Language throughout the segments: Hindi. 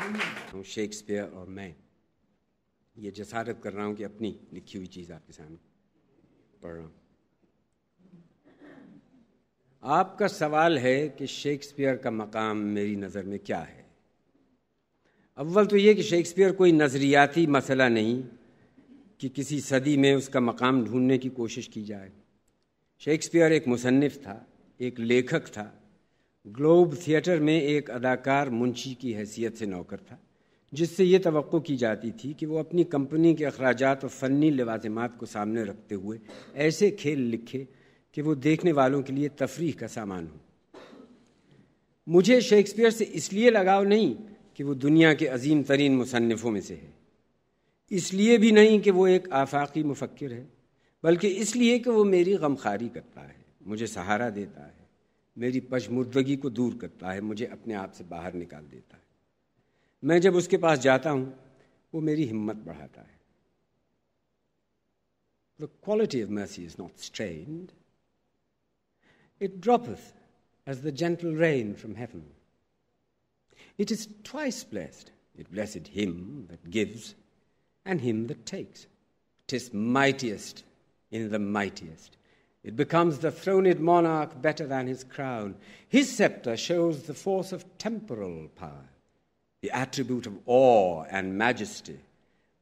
हूँ शेक्सपियर और मैं ये जसारत कर रहा हूँ कि अपनी लिखी हुई चीज़ आपके सामने पढ़ रहा हूँ आपका सवाल है कि शेक्सपियर का मकाम मेरी नज़र में क्या है अव्वल तो ये कि शेक्सपियर कोई नज़रियाती मसला नहीं कि किसी सदी में उसका मकाम ढूंढने की कोशिश की जाए शेक्सपियर एक मुसनफ़ था एक लेखक था ग्लोब थिएटर में एक अदाकार मुंशी की हैसियत से नौकर था जिससे ये तो की जाती थी कि वो अपनी कंपनी के अखराज और फ़नी लवाजमात को सामने रखते हुए ऐसे खेल लिखे कि वो देखने वालों के लिए तफरीह का सामान हो मुझे शेक्सपियर से इसलिए लगाव नहीं कि वो दुनिया के अजीम तरीन मुसनफ़ों में से है इसलिए भी नहीं कि वो एक आफाकी मुफक्र है बल्कि इसलिए कि वो मेरी गमखारी करता है मुझे सहारा देता है मेरी पशमुर्दगी को दूर करता है मुझे अपने आप से बाहर निकाल देता है मैं जब उसके पास जाता हूँ वो मेरी हिम्मत बढ़ाता है The quality of mercy is not strained. It droppeth as the gentle rain from heaven. It is twice blessed. It blessed him that gives and him that takes. Tis mightiest in the mightiest. It becomes the throned monarch better than his crown. His scepter shows the force of temporal power, the attribute of awe and majesty,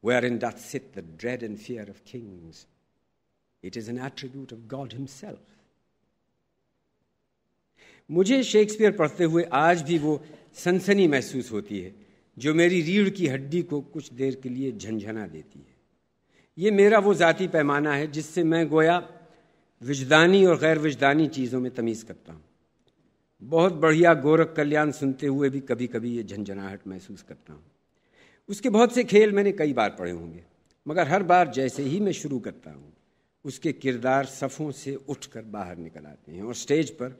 wherein doth sit the dread and fear of kings. It is an attribute of God Himself. मुझे शेक्सपियर पढ़ते हुए आज भी वो सनसनी महसूस होती है जो मेरी रीढ़ की हड्डी को कुछ देर के लिए झंझना देती है ये मेरा वो ज़ाती पैमाना है जिससे मैं गोया विजदानी और गैर विजदानी चीज़ों में तमीज़ करता हूँ बहुत बढ़िया गोरख कल्याण सुनते हुए भी कभी कभी ये झंझनाहट महसूस करता हूँ उसके बहुत से खेल मैंने कई बार पढ़े होंगे मगर हर बार जैसे ही मैं शुरू करता हूँ उसके किरदार सफ़ों से उठकर बाहर निकल आते हैं और स्टेज पर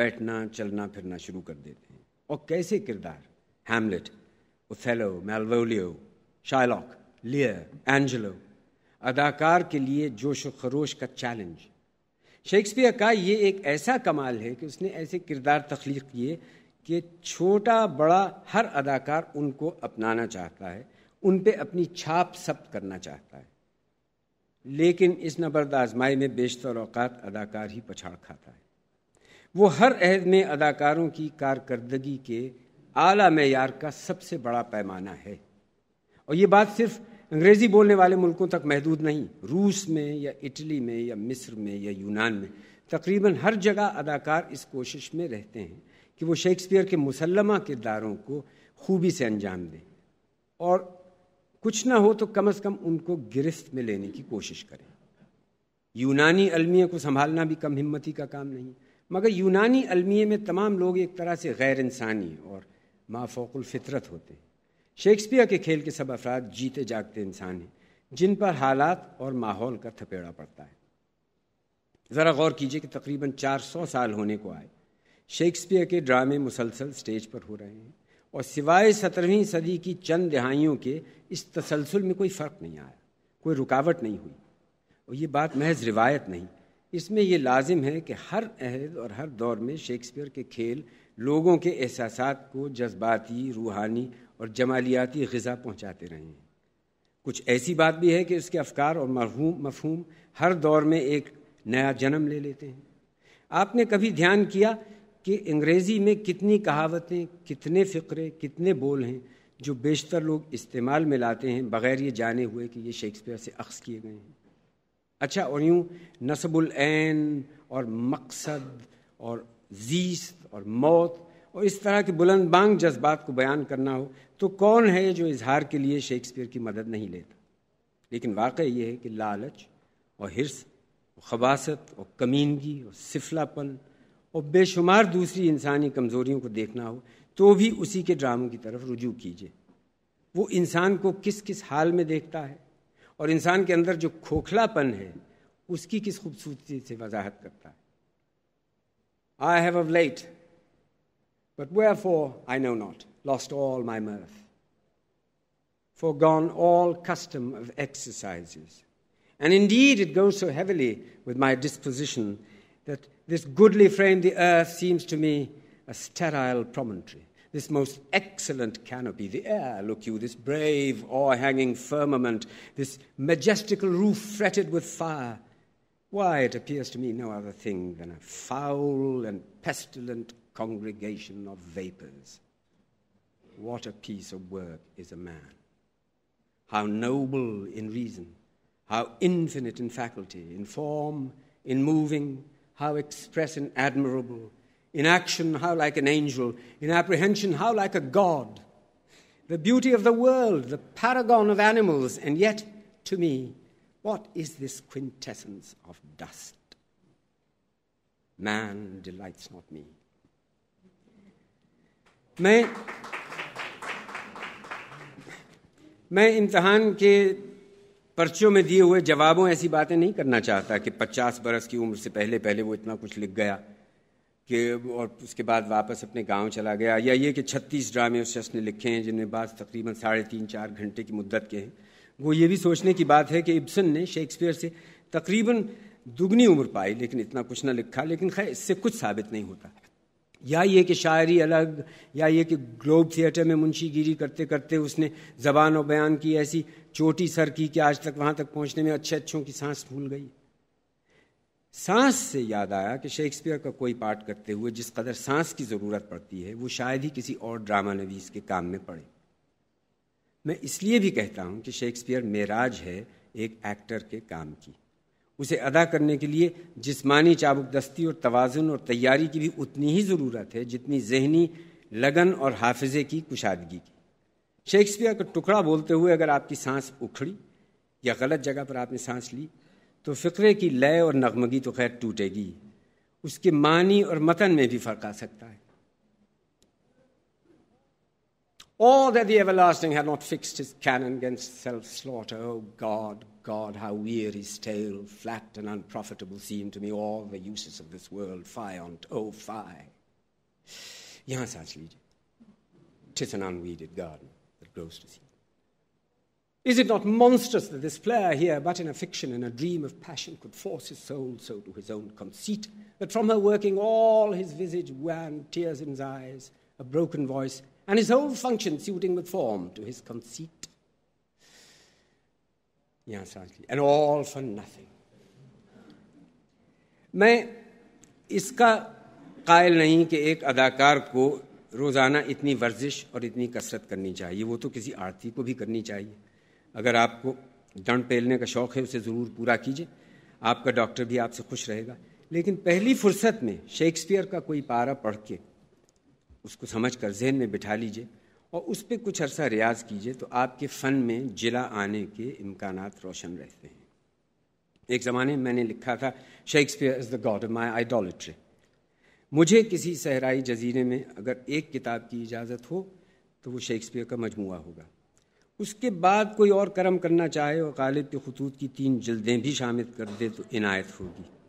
बैठना चलना फिरना शुरू कर देते हैं और कैसे किरदार Hamlet Othello Malvolio Shylock Lear Angelo अदाकार के लिए जोश खरोश का चैलेंज शेक्सपियर का ये एक ऐसा कमाल है कि उसने ऐसे किरदार तख्लीक किए कि छोटा बड़ा हर अदाकार उनको अपनाना चाहता है उन पे अपनी छाप सब्त करना चाहता है लेकिन इस नबर्द आजमाई में बेशतर अवकात अदाकार ही पछाड़ खाता है वो हर अहद में अदाकारों की कारकर्दगी के आला मैार का सबसे बड़ा पैमाना है और ये बात सिर्फ अंग्रेजी बोलने वाले मुल्कों तक महदूद नहीं रूस में या इटली में या मिस्र में या यूनान में तकरीबन हर जगह अदाकार इस कोशिश में रहते हैं कि वो शेक्सपियर के मुसलमा किरदारों को खूबी से अंजाम दें और कुछ ना हो तो कम अज़ कम उनको गिरफ्त में लेने की कोशिश करें यूनानी अलमिया को संभालना भी कम हिम्मती का काम नहीं मगर यूनानी अलमिया में तमाम लोग एक तरह से गैर इंसानी और माफोकुल फितरत होते हैं शेक्सपियर के खेल के सब अफराद जीते जागते इंसान हैं जिन पर हालात और माहौल का थपेड़ा पड़ता है ज़रा गौर कीजिए कि तकरीबन 400 साल होने को आए शेक्सपियर के ड्रामे मुसलसल स्टेज पर हो रहे हैं और सिवाय सत्रहवीं सदी की चंद दहाइयों के इस तसलसल में कोई फ़र्क नहीं आया कोई रुकावट नहीं हुई और ये बात महज रिवायत नहीं इसमें यह लाजिम है कि हर अहद और हर दौर में शेक्सपियर के खेल लोगों के एहसास को जज्बाती रूहानी और जमालियाती गज़ा पहुँचाते रहे हैं कुछ ऐसी बात भी है कि उसके अफकार और मरहूम मफहूम हर दौर में एक नया जन्म ले लेते हैं आपने कभी ध्यान किया कि अंग्रेज़ी में कितनी कहावतें कितने फ़िक्रे कितने बोल हैं जो बेशतर लोग इस्तेमाल में लाते हैं बग़ैर ये जाने हुए कि ये शेक्सपियर से अक्स किए गए हैं अच्छा और यूँ नसबुलैन और मकसद और जीस और मौत और इस तरह के बुलंद बांग जज्बात को बयान करना हो तो कौन है जो इजहार के लिए शेक्सपियर की मदद नहीं लेता लेकिन वाकई ये है कि लालच और हिरस और खबासत और कमीनगी और सिफलापन और बेशुमार दूसरी इंसानी कमज़ोरियों को देखना हो तो भी उसी के ड्रामों की तरफ रुजू कीजिए वो इंसान को किस किस हाल में देखता है और इंसान के अंदर जो खोखलापन है उसकी किस खूबसूरती से वजाहत करता है I have of late but wherefore I know not lost all my mirth, foregone all custom of exercises. And indeed, it goes so heavily with my disposition that this goodly frame, the earth, seems to me a sterile promontory. This most excellent canopy, the air, look you, this brave, o'erhanging firmament, this majestical roof fretted with fire. Why, it appears to me no other thing than a foul and pestilent congregation of vapors. What a piece of work is a man! How noble in reason, how infinite in faculty, in form, in moving, how express and admirable, in action, how like an angel, in apprehension, how like a god. The beauty of the world, the paragon of animals, and yet, to me, what is this quintessence of dust? Man delights not me. May. मैं इम्तहान के पर्चियों में दिए हुए जवाबों ऐसी बातें नहीं करना चाहता कि 50 बरस की उम्र से पहले पहले वो इतना कुछ लिख गया कि और उसके बाद वापस अपने गांव चला गया या ये कि 36 ड्रामे उस शख्स ने लिखे हैं जिनमें बाद तकरीबन साढ़े तीन चार घंटे की मुद्दत के हैं वो ये भी सोचने की बात है कि इब्सन ने शेक्सपियर से तकरीबन दुगनी उम्र पाई लेकिन इतना कुछ ना लिखा लेकिन खैर इससे कुछ साबित नहीं होता या ये कि शायरी अलग या ये कि ग्लोब थिएटर में मुंशीगिरी करते करते उसने ज़बान और बयान की ऐसी चोटी सर की कि आज तक वहाँ तक पहुँचने में अच्छे अच्छों की सांस भूल गई सांस से याद आया कि शेक्सपियर का कोई पाठ करते हुए जिस कदर सांस की ज़रूरत पड़ती है वो शायद ही किसी और ड्रामा नवीस के काम में पड़े मैं इसलिए भी कहता हूँ कि शेक्सपियर मेराज है एक एक्टर के काम की उसे अदा करने के लिए जिस्मानी चाबुक दस्ती और तोज़ुन और तैयारी की भी उतनी ही ज़रूरत है जितनी जहनी लगन और हाफजे की कुशादगी की शेक्सपियर का टुकड़ा बोलते हुए अगर आपकी सांस उखड़ी या गलत जगह पर आपने सांस ली तो फ़िक्रे की लय और नगमगी तो खैर टूटेगी उसके मानी और मतन में भी फ़र्क आ सकता है All that the everlasting had not fixed his canon against self slaughter, O God, God, how weary, stale, flat, and unprofitable seem to me all the uses of this world, fie on't, oh, fie. Yes, actually, tis an unweeded garden that grows to seed. Is it not monstrous that this player here, but in a fiction in a dream of passion, could force his soul so to his own conceit that from her working all his visage wan, tears in his eyes, a broken voice, and his whole function suiting with form to his conceit? He answered and all for nothing. मैं इसका कायल नहीं कि एक अदाकार को रोज़ाना इतनी वर्जिश और इतनी कसरत करनी चाहिए वो तो किसी आरती को भी करनी चाहिए अगर आपको दंड पेलने का शौक़ है उसे ज़रूर पूरा कीजिए आपका डॉक्टर भी आपसे खुश रहेगा लेकिन पहली फुर्सत में शेक्सपियर का कोई पारा पढ़ के उसको समझ कर जहन में बिठा लीजिए और उस पर कुछ अरसा रियाज कीजिए तो आपके फ़न में जिला आने के इम्कान रोशन रहते हैं एक ज़माने में मैंने लिखा था Shakespeare is the god of my idolatry मुझे किसी सहराई जजीरे में अगर एक किताब की इजाज़त हो तो वो शेक्सपियर का मजमू होगा उसके बाद कोई और कर्म करना चाहे और गालिब के खतूत की तीन जल्दें भी शामिल कर दे तो इनायत होगी